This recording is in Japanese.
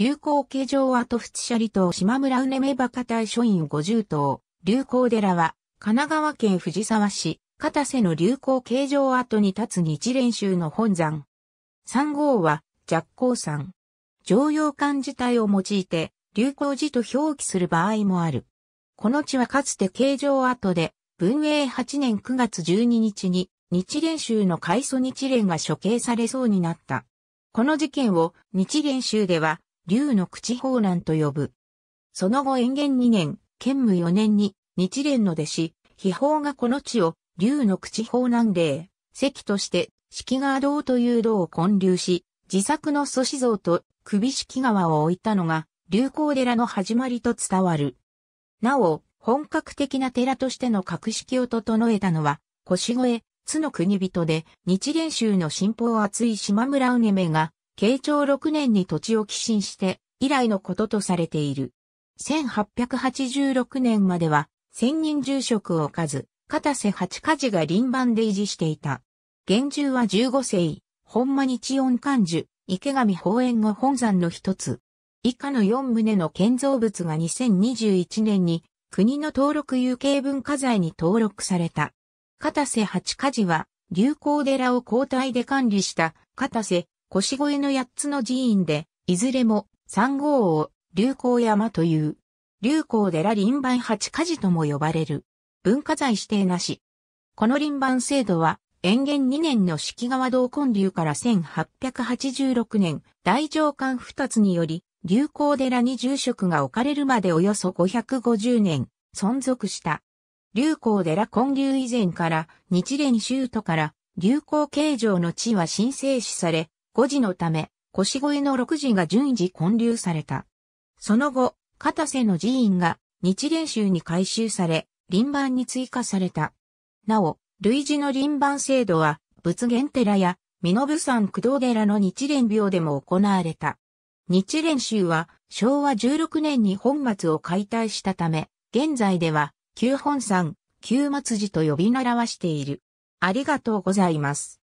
流行形状跡トフチ島島村うねめばか隊署員50頭。流行寺は、神奈川県藤沢市、片瀬の流行形状跡に立つ日蓮宗の本山。3号は、若光山。常用漢字体を用いて、流行寺と表記する場合もある。この地はかつて形状跡で、文永8年9月12日に、日蓮宗の開祖日蓮が処刑されそうになった。この事件を日蓮宗では、竜の口法難と呼ぶ。その後延元2年、建武4年に日蓮の弟子、秘宝がこの地を竜の口法難霊、石として式川堂という堂を建立し、自作の祖師像と首式川を置いたのが流行寺の始まりと伝わる。なお、本格的な寺としての格式を整えたのは、腰越、津の国人で、日蓮宗の信奉厚い島村うねめが、慶長6年に土地を寄進して以来のこととされている。1886年までは千人住職を置かず、片瀬八家事が輪番で維持していた。現住は15世、本間日音漢寿、池上法園後本山の一つ。以下の4棟の建造物が2021年に国の登録有形文化財に登録された。片瀬八家事は流行寺を交代で管理した片瀬腰越の八つの寺院で、いずれも、三号を、流行山という。流行寺林番八火事とも呼ばれる。文化財指定なし。この林番制度は、延元2年の四季川道根流から1886年、大上官二つにより、流行寺に住職が置かれるまでおよそ550年、存続した。流行寺根流以前から、日蓮宗都から、流行形状の地は申請しされ、5時のため、腰越の6時が順次建立された。その後、片瀬の寺院が日蓮宗に改修され、臨番に追加された。なお、類似の臨番制度は、仏元寺や、身延山工藤寺の日蓮廟でも行われた。日蓮宗は、昭和16年に本末を解体したため、現在では、旧本山、旧松寺と呼び習わしている。ありがとうございます。